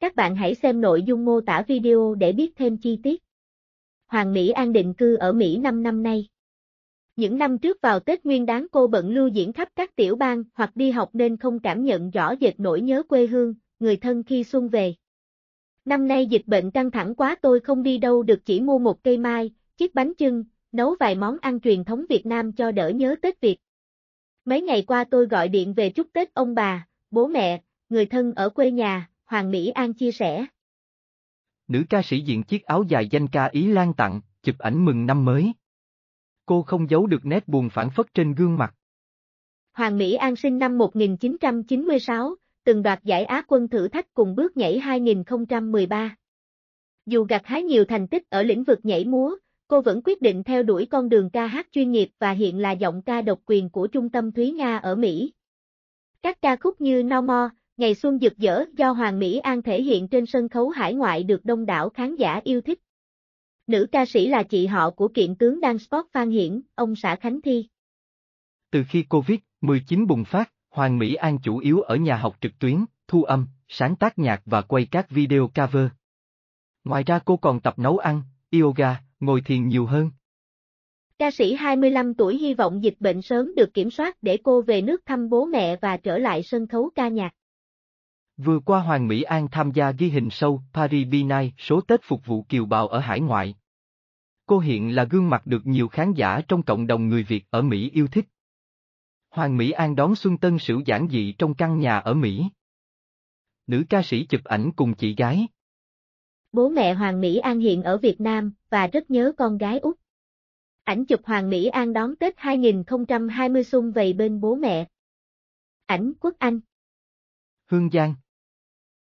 Các bạn hãy xem nội dung mô tả video để biết thêm chi tiết. Hoàng Mỹ An định cư ở Mỹ 5 năm nay. Những năm trước vào Tết Nguyên đáng cô bận lưu diễn khắp các tiểu bang hoặc đi học nên không cảm nhận rõ dệt nỗi nhớ quê hương, người thân khi xuân về. Năm nay dịch bệnh căng thẳng quá tôi không đi đâu được chỉ mua một cây mai, chiếc bánh chưng, nấu vài món ăn truyền thống Việt Nam cho đỡ nhớ Tết Việt. Mấy ngày qua tôi gọi điện về chúc Tết ông bà, bố mẹ, người thân ở quê nhà, Hoàng Mỹ An chia sẻ. Nữ ca sĩ diện chiếc áo dài danh ca Ý Lan tặng, chụp ảnh mừng năm mới. Cô không giấu được nét buồn phản phất trên gương mặt. Hoàng Mỹ An sinh năm 1996, từng đoạt giải Á quân thử thách cùng bước nhảy 2013. Dù gặt hái nhiều thành tích ở lĩnh vực nhảy múa, cô vẫn quyết định theo đuổi con đường ca hát chuyên nghiệp và hiện là giọng ca độc quyền của Trung tâm Thúy Nga ở Mỹ. Các ca khúc như No More, Ngày xuân rực rỡ do Hoàng Mỹ An thể hiện trên sân khấu hải ngoại được đông đảo khán giả yêu thích. Nữ ca sĩ là chị họ của kiện tướng Dan Sport Phan Hiển, ông xã Khánh Thi. Từ khi Covid-19 bùng phát, Hoàng Mỹ An chủ yếu ở nhà học trực tuyến, thu âm, sáng tác nhạc và quay các video cover. Ngoài ra cô còn tập nấu ăn, yoga, ngồi thiền nhiều hơn. Ca sĩ 25 tuổi hy vọng dịch bệnh sớm được kiểm soát để cô về nước thăm bố mẹ và trở lại sân khấu ca nhạc. Vừa qua Hoàng Mỹ An tham gia ghi hình sâu Paris Binay số Tết phục vụ kiều bào ở hải ngoại. Cô hiện là gương mặt được nhiều khán giả trong cộng đồng người Việt ở Mỹ yêu thích. Hoàng Mỹ An đón Xuân Tân Sửu giản dị trong căn nhà ở Mỹ. Nữ ca sĩ chụp ảnh cùng chị gái. Bố mẹ Hoàng Mỹ An hiện ở Việt Nam và rất nhớ con gái Úc. Ảnh chụp Hoàng Mỹ An đón Tết 2020 xung vầy bên bố mẹ. Ảnh Quốc Anh. Hương Giang